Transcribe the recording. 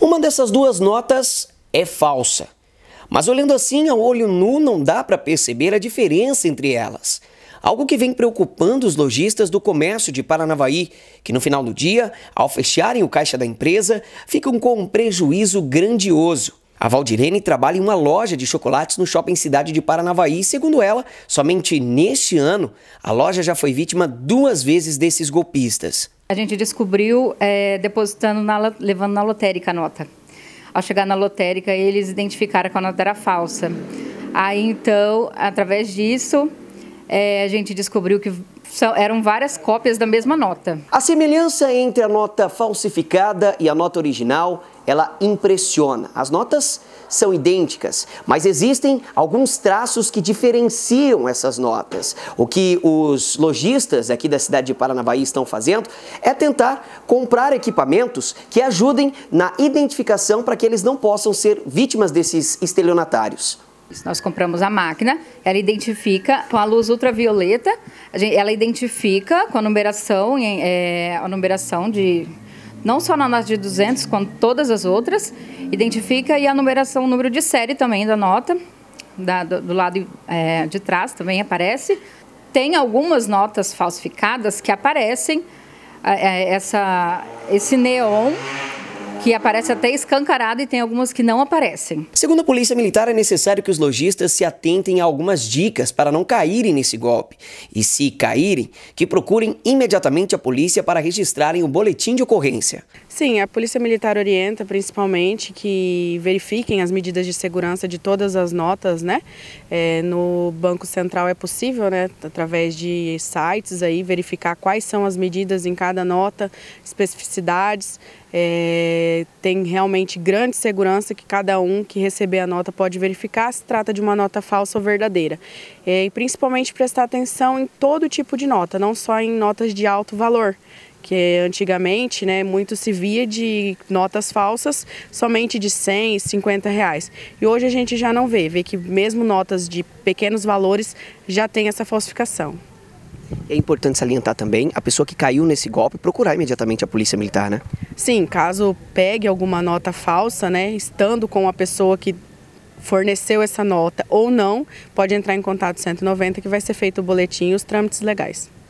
Uma dessas duas notas é falsa, mas olhando assim a olho nu não dá para perceber a diferença entre elas. Algo que vem preocupando os lojistas do comércio de Paranavaí, que no final do dia, ao fecharem o caixa da empresa, ficam com um prejuízo grandioso. A Valdirene trabalha em uma loja de chocolates no shopping cidade de Paranavaí. Segundo ela, somente neste ano, a loja já foi vítima duas vezes desses golpistas. A gente descobriu é, depositando, na, levando na lotérica a nota. Ao chegar na lotérica, eles identificaram que a nota era falsa. Aí, então, através disso, é, a gente descobriu que são, eram várias cópias da mesma nota. A semelhança entre a nota falsificada e a nota original, ela impressiona. As notas são idênticas, mas existem alguns traços que diferenciam essas notas. O que os lojistas aqui da cidade de Paranavaí estão fazendo é tentar comprar equipamentos que ajudem na identificação para que eles não possam ser vítimas desses estelionatários. Se nós compramos a máquina, ela identifica com a luz ultravioleta, ela identifica com a numeração, é, a numeração de não só na nota de 200, quanto todas as outras, identifica e a numeração, o número de série também da nota, da, do, do, lado é, de trás também aparece. Tem algumas notas falsificadas que aparecem é, é essa, esse neon que aparece até escancarada e tem algumas que não aparecem. Segundo a Polícia Militar, é necessário que os lojistas se atentem a algumas dicas para não caírem nesse golpe. E se caírem, que procurem imediatamente a polícia para registrarem o boletim de ocorrência. Sim, a Polícia Militar orienta principalmente que verifiquem as medidas de segurança de todas as notas, né? É, no Banco Central é possível, né, através de sites aí, verificar quais são as medidas em cada nota, especificidades. É, tem realmente grande segurança que cada um que receber a nota pode verificar se trata de uma nota falsa ou verdadeira. É, e principalmente prestar atenção em todo tipo de nota, não só em notas de alto valor, que é, antigamente né, muito se via de notas falsas somente de 100 e 50 reais. E hoje a gente já não vê, vê que mesmo notas de pequenos valores já tem essa falsificação. É importante salientar também a pessoa que caiu nesse golpe procurar imediatamente a polícia militar, né? Sim, caso pegue alguma nota falsa, né, estando com a pessoa que forneceu essa nota ou não, pode entrar em contato 190 que vai ser feito o boletim e os trâmites legais.